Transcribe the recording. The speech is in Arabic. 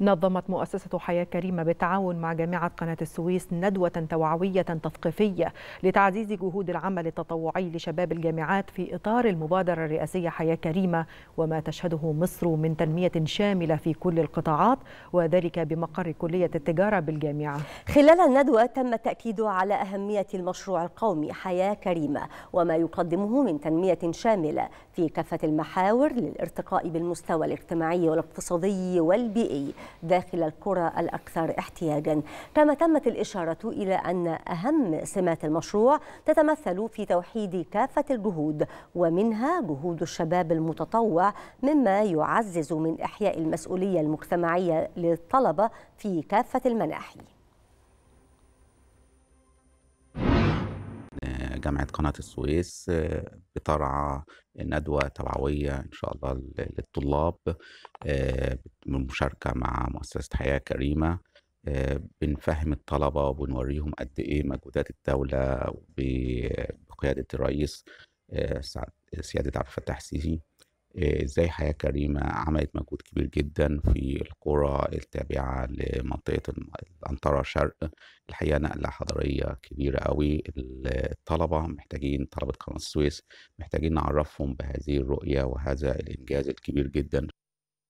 نظمت مؤسسة حياة كريمة بالتعاون مع جامعة قناة السويس ندوة توعوية تثقيفية لتعزيز جهود العمل التطوعي لشباب الجامعات في إطار المبادرة الرئاسية حياة كريمة وما تشهده مصر من تنمية شاملة في كل القطاعات وذلك بمقر كلية التجارة بالجامعة خلال الندوة تم التأكيد على أهمية المشروع القومي حياة كريمة وما يقدمه من تنمية شاملة في كافة المحاور للارتقاء بالمستوى الاجتماعي والاقتصادي والبيئي داخل القرى الأكثر احتياجا كما تمت الإشارة إلى أن أهم سمات المشروع تتمثل في توحيد كافة الجهود ومنها جهود الشباب المتطوع مما يعزز من إحياء المسؤولية المجتمعية للطلبة في كافة المناحي جامعة قناة السويس آه، بترعى ندوة توعوية إن شاء الله للطلاب آه، بالمشاركة مع مؤسسة حياة كريمة آه، بنفهم الطلبة وبنوريهم قد إيه مجهودات الدولة بقيادة الرئيس آه، سيادة عبد الفتاح السيسي آه، ازاي حياة كريمة عملت مجهود كبير جدا في القرى التابعة لمنطقة الأنطرة شرق الحقيقة نقلة حضارية كبيرة قوي الطلبة محتاجين طلبة قناة السويس محتاجين نعرفهم بهذه الرؤية وهذا الإنجاز الكبير جدا